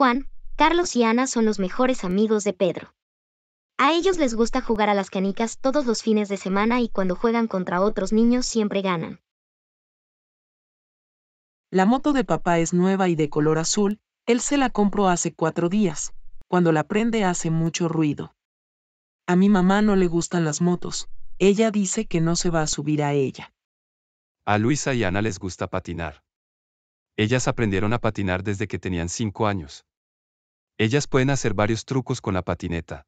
Juan, Carlos y Ana son los mejores amigos de Pedro. A ellos les gusta jugar a las canicas todos los fines de semana y cuando juegan contra otros niños siempre ganan. La moto de papá es nueva y de color azul, él se la compró hace cuatro días. Cuando la prende hace mucho ruido. A mi mamá no le gustan las motos, ella dice que no se va a subir a ella. A Luisa y Ana les gusta patinar. Ellas aprendieron a patinar desde que tenían cinco años. Ellas pueden hacer varios trucos con la patineta.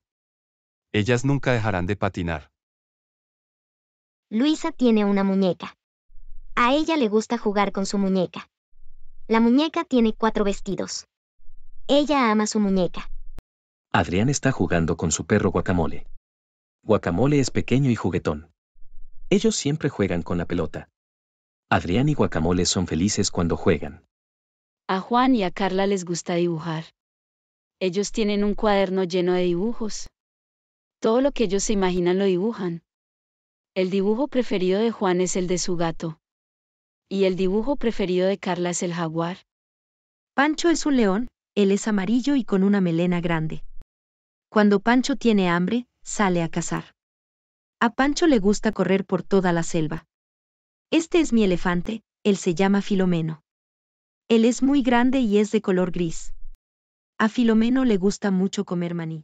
Ellas nunca dejarán de patinar. Luisa tiene una muñeca. A ella le gusta jugar con su muñeca. La muñeca tiene cuatro vestidos. Ella ama su muñeca. Adrián está jugando con su perro guacamole. Guacamole es pequeño y juguetón. Ellos siempre juegan con la pelota. Adrián y Guacamole son felices cuando juegan. A Juan y a Carla les gusta dibujar. Ellos tienen un cuaderno lleno de dibujos. Todo lo que ellos se imaginan lo dibujan. El dibujo preferido de Juan es el de su gato. Y el dibujo preferido de Carla es el jaguar. Pancho es un león, él es amarillo y con una melena grande. Cuando Pancho tiene hambre, sale a cazar. A Pancho le gusta correr por toda la selva. Este es mi elefante, él se llama Filomeno. Él es muy grande y es de color gris. A Filomeno le gusta mucho comer maní.